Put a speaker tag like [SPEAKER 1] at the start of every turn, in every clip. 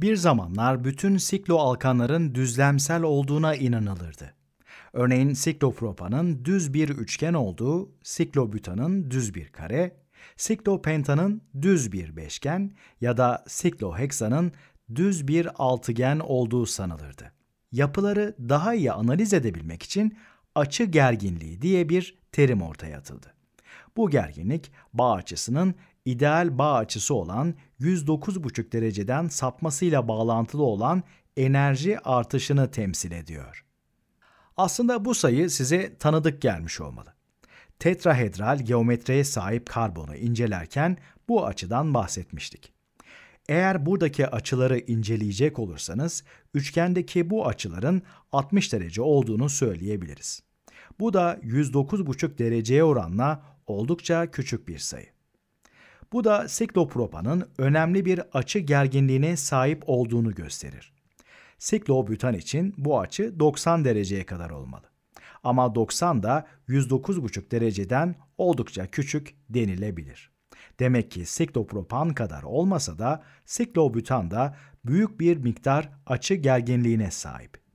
[SPEAKER 1] Bir zamanlar bütün sikloalkanların düzlemsel olduğuna inanılırdı. Örneğin siklopropanın düz bir üçgen olduğu, siklobutanın düz bir kare, siklopentanın düz bir beşgen ya da sikloheksanın düz bir altıgen olduğu sanılırdı. Yapıları daha iyi analiz edebilmek için açı gerginliği diye bir terim ortaya atıldı. Bu gerginlik bağ açısının ideal bağ açısı olan 109,5 dereceden sapmasıyla bağlantılı olan enerji artışını temsil ediyor. Aslında bu sayı size tanıdık gelmiş olmalı. Tetrahedral geometriye sahip karbonu incelerken bu açıdan bahsetmiştik. Eğer buradaki açıları inceleyecek olursanız, üçgendeki bu açıların 60 derece olduğunu söyleyebiliriz. Bu da 109,5 dereceye oranla oldukça küçük bir sayı. Bu da siklopropanın önemli bir açı gerginliğine sahip olduğunu gösterir. Siklobutan için bu açı 90 dereceye kadar olmalı. Ama 90 da 109,5 dereceden oldukça küçük denilebilir. Demek ki siklopropan kadar olmasa da siklobutan da büyük bir miktar açı gerginliğine sahip.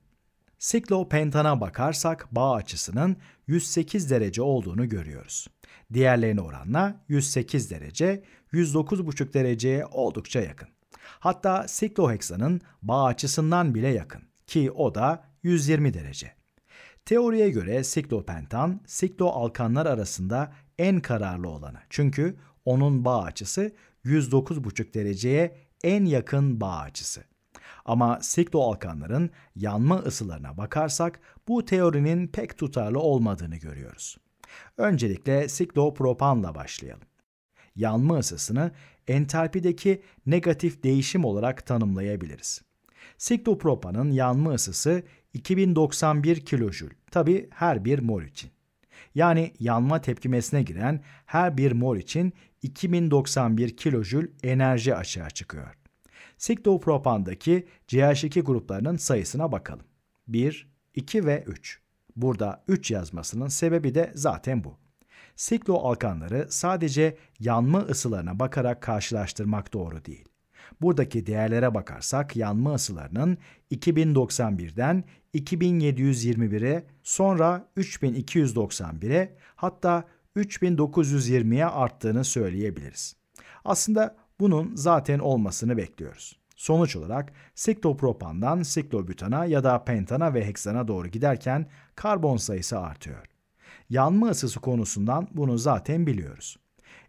[SPEAKER 1] Siklopentana bakarsak bağ açısının 108 derece olduğunu görüyoruz. Diğerlerine oranla 108 derece, 109,5 dereceye oldukça yakın. Hatta sikloheksanın bağ açısından bile yakın ki o da 120 derece. Teoriye göre siklopentan, sikloalkanlar arasında en kararlı olanı. Çünkü onun bağ açısı 109,5 dereceye en yakın bağ açısı. Ama sikloalkanların yanma ısılarına bakarsak bu teorinin pek tutarlı olmadığını görüyoruz. Öncelikle siklopropanla başlayalım. Yanma ısısını entalpideki negatif değişim olarak tanımlayabiliriz. Siklopropanın yanma ısısı 2091 kilojül, tabi her bir mol için. Yani yanma tepkimesine giren her bir mol için 2091 kilojül enerji açığa çıkıyor. Siklopropan'daki CH2 gruplarının sayısına bakalım. 1, 2 ve 3. Burada 3 yazmasının sebebi de zaten bu. Sikloalkanları sadece yanma ısılarına bakarak karşılaştırmak doğru değil. Buradaki değerlere bakarsak yanma ısılarının 2091'den 2721'e, sonra 3291'e hatta 3920'ye arttığını söyleyebiliriz. Aslında bunun zaten olmasını bekliyoruz. Sonuç olarak siklopropandan siklobütana ya da pentana ve heksana doğru giderken karbon sayısı artıyor. Yanma ısısı konusundan bunu zaten biliyoruz.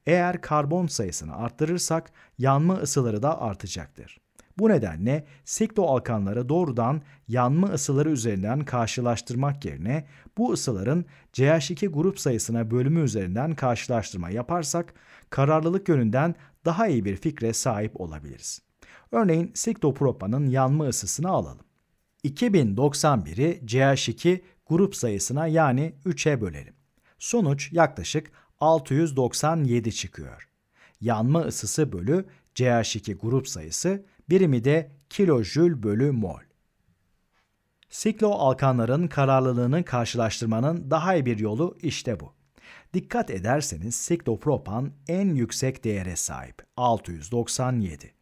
[SPEAKER 1] Eğer karbon sayısını arttırırsak yanma ısıları da artacaktır. Bu nedenle sikloalkanları doğrudan yanma ısıları üzerinden karşılaştırmak yerine bu ısıların CH2 grup sayısına bölümü üzerinden karşılaştırma yaparsak kararlılık yönünden daha iyi bir fikre sahip olabiliriz. Örneğin siktopropanın yanma ısısını alalım. 2091'i CH2 grup sayısına yani 3'e bölelim. Sonuç yaklaşık 697 çıkıyor. Yanma ısısı bölü CH2 grup sayısı birimi de kilojül bölü mol. Sikloalkanların kararlılığını karşılaştırmanın daha iyi bir yolu işte bu. Dikkat ederseniz siklopropan en yüksek değere sahip 697.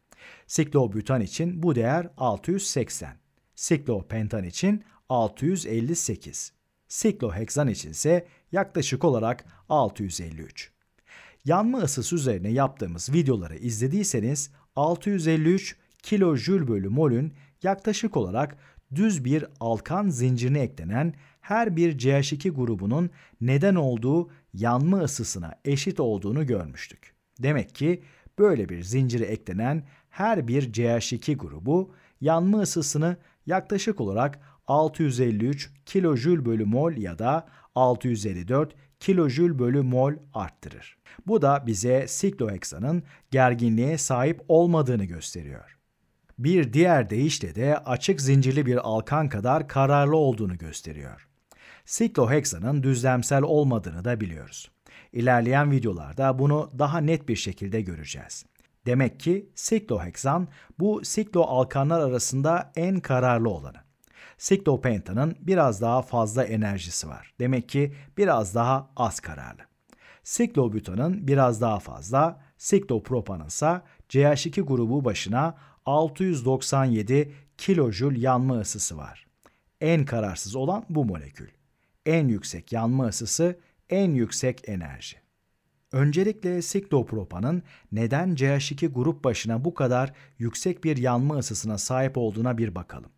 [SPEAKER 1] Siklobutan için bu değer 680. Siklopentan için 658. Sikloheksan için ise yaklaşık olarak 653. Yanma ısısı üzerine yaptığımız videoları izlediyseniz 653 kilojül bölü mol'ün yaklaşık olarak düz bir alkan zincirine eklenen her bir CH2 grubunun neden olduğu yanma ısısına eşit olduğunu görmüştük. Demek ki böyle bir zincire eklenen her bir CH2 grubu yanma ısısını yaklaşık olarak 653 kilojül bölü mol ya da 654 kilojül bölü mol arttırır. Bu da bize sikloheksanın gerginliğe sahip olmadığını gösteriyor. Bir diğer deyişle de açık zincirli bir alkan kadar kararlı olduğunu gösteriyor. Siklohexanın düzlemsel olmadığını da biliyoruz. İlerleyen videolarda bunu daha net bir şekilde göreceğiz. Demek ki siklohexan bu sikloalkanlar arasında en kararlı olanı. Siklopentanın biraz daha fazla enerjisi var. Demek ki biraz daha az kararlı. Siklobutanın biraz daha fazla, siklopropanın ise CH2 grubu başına 697 kilojül yanma ısısı var. En kararsız olan bu molekül en yüksek yanma ısısı, en yüksek enerji. Öncelikle siklopropanın neden CH2 grup başına bu kadar yüksek bir yanma ısısına sahip olduğuna bir bakalım.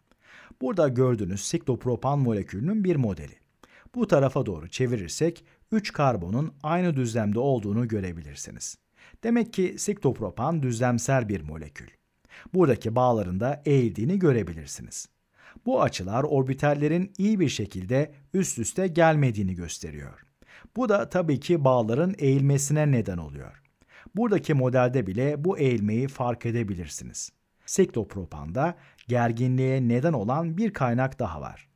[SPEAKER 1] Burada gördüğünüz siklopropan molekülünün bir modeli. Bu tarafa doğru çevirirsek 3 karbonun aynı düzlemde olduğunu görebilirsiniz. Demek ki siklopropan düzlemsel bir molekül. Buradaki bağlarında eğildiğini görebilirsiniz. Bu açılar orbitallerin iyi bir şekilde üst üste gelmediğini gösteriyor. Bu da tabii ki bağların eğilmesine neden oluyor. Buradaki modelde bile bu eğilmeyi fark edebilirsiniz. Sektopropanda gerginliğe neden olan bir kaynak daha var.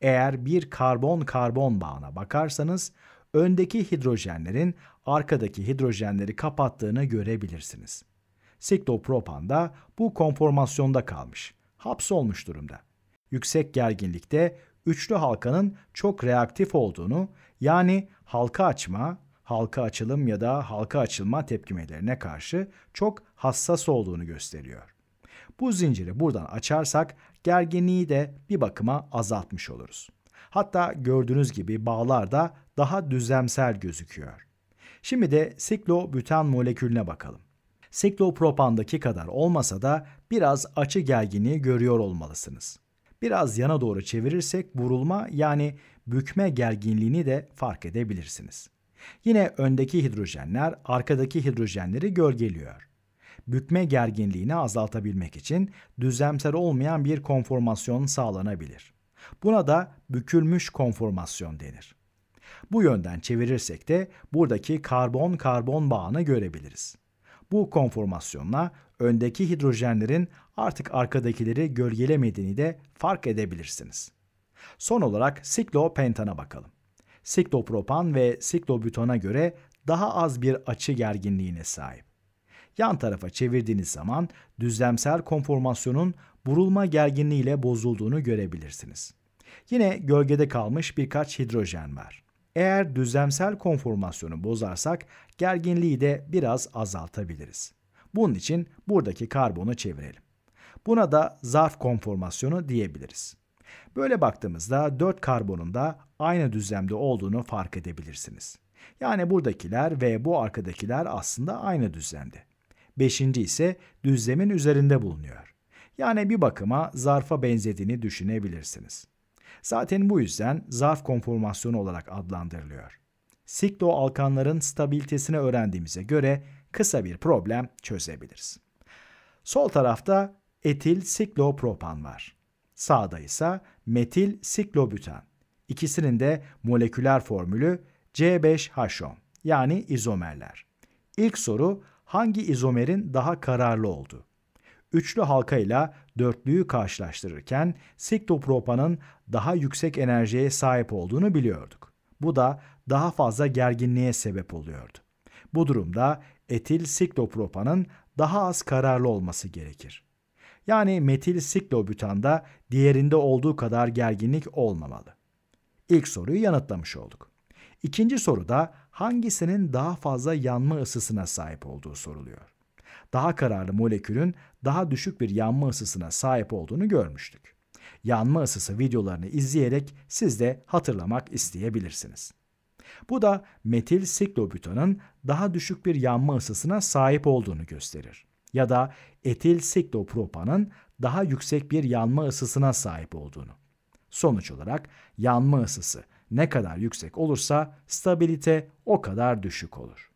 [SPEAKER 1] Eğer bir karbon-karbon bağına bakarsanız öndeki hidrojenlerin arkadaki hidrojenleri kapattığını görebilirsiniz. Siklopropan bu konformasyonda kalmış, hapsolmuş durumda yüksek gerginlikte üçlü halkanın çok reaktif olduğunu yani halka açma, halka açılım ya da halka açılma tepkimelerine karşı çok hassas olduğunu gösteriyor. Bu zinciri buradan açarsak gerginliği de bir bakıma azaltmış oluruz. Hatta gördüğünüz gibi bağlar da daha düzlemsel gözüküyor. Şimdi de siklobütan molekülüne bakalım. Siklopropandaki kadar olmasa da biraz açı gerginliği görüyor olmalısınız biraz yana doğru çevirirsek vurulma yani bükme gerginliğini de fark edebilirsiniz. Yine öndeki hidrojenler arkadaki hidrojenleri gölgeliyor. Bükme gerginliğini azaltabilmek için düzlemsel olmayan bir konformasyon sağlanabilir. Buna da bükülmüş konformasyon denir. Bu yönden çevirirsek de buradaki karbon-karbon bağını görebiliriz. Bu konformasyonla öndeki hidrojenlerin artık arkadakileri gölgelemediğini de fark edebilirsiniz. Son olarak siklopentana bakalım. Siklopropan ve siklobutana göre daha az bir açı gerginliğine sahip. Yan tarafa çevirdiğiniz zaman düzlemsel konformasyonun burulma gerginliğiyle bozulduğunu görebilirsiniz. Yine gölgede kalmış birkaç hidrojen var. Eğer düzlemsel konformasyonu bozarsak gerginliği de biraz azaltabiliriz. Bunun için buradaki karbonu çevirelim. Buna da zarf konformasyonu diyebiliriz. Böyle baktığımızda 4 karbonun da aynı düzlemde olduğunu fark edebilirsiniz. Yani buradakiler ve bu arkadakiler aslında aynı düzlemde. Beşinci ise düzlemin üzerinde bulunuyor. Yani bir bakıma zarfa benzediğini düşünebilirsiniz. Zaten bu yüzden zarf konformasyonu olarak adlandırılıyor. Siklo alkanların stabilitesini öğrendiğimize göre kısa bir problem çözebiliriz. Sol tarafta etil siklopropan var. Sağda ise metil siklobütan. İkisinin de moleküler formülü C5H10 yani izomerler. İlk soru hangi izomerin daha kararlı oldu? üçlü halka ile dörtlüyü karşılaştırırken siklopropanın daha yüksek enerjiye sahip olduğunu biliyorduk. Bu da daha fazla gerginliğe sebep oluyordu. Bu durumda etil siklopropanın daha az kararlı olması gerekir. Yani metil siklobütanda diğerinde olduğu kadar gerginlik olmamalı. İlk soruyu yanıtlamış olduk. İkinci soruda hangisinin daha fazla yanma ısısına sahip olduğu soruluyor daha kararlı molekülün daha düşük bir yanma ısısına sahip olduğunu görmüştük. Yanma ısısı videolarını izleyerek siz de hatırlamak isteyebilirsiniz. Bu da metil siklobutanın daha düşük bir yanma ısısına sahip olduğunu gösterir. Ya da etil siklopropanın daha yüksek bir yanma ısısına sahip olduğunu. Sonuç olarak yanma ısısı ne kadar yüksek olursa stabilite o kadar düşük olur.